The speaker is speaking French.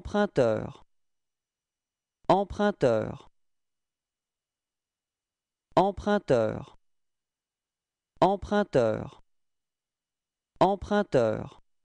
Emprunteur Emprunteur Emprunteur Emprunteur Emprunteur